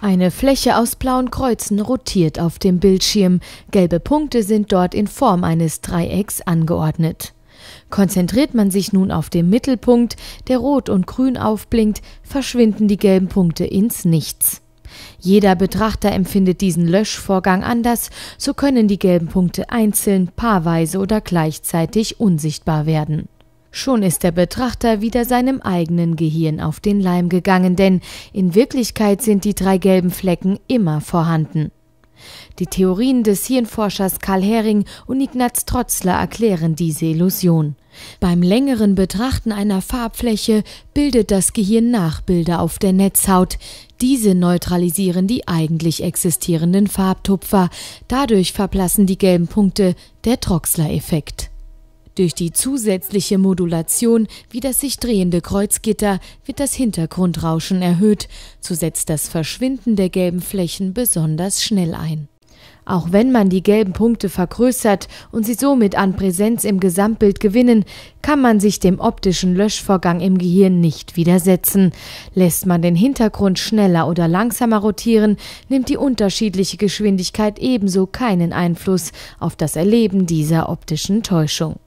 Eine Fläche aus blauen Kreuzen rotiert auf dem Bildschirm. Gelbe Punkte sind dort in Form eines Dreiecks angeordnet. Konzentriert man sich nun auf den Mittelpunkt, der rot und grün aufblinkt, verschwinden die gelben Punkte ins Nichts. Jeder Betrachter empfindet diesen Löschvorgang anders, so können die gelben Punkte einzeln, paarweise oder gleichzeitig unsichtbar werden. Schon ist der Betrachter wieder seinem eigenen Gehirn auf den Leim gegangen, denn in Wirklichkeit sind die drei gelben Flecken immer vorhanden. Die Theorien des Hirnforschers Karl Hering und Ignaz Trotzler erklären diese Illusion. Beim längeren Betrachten einer Farbfläche bildet das Gehirn Nachbilder auf der Netzhaut. Diese neutralisieren die eigentlich existierenden Farbtupfer. Dadurch verblassen die gelben Punkte der Troxler-Effekt. Durch die zusätzliche Modulation wie das sich drehende Kreuzgitter wird das Hintergrundrauschen erhöht, so setzt das Verschwinden der gelben Flächen besonders schnell ein. Auch wenn man die gelben Punkte vergrößert und sie somit an Präsenz im Gesamtbild gewinnen, kann man sich dem optischen Löschvorgang im Gehirn nicht widersetzen. Lässt man den Hintergrund schneller oder langsamer rotieren, nimmt die unterschiedliche Geschwindigkeit ebenso keinen Einfluss auf das Erleben dieser optischen Täuschung.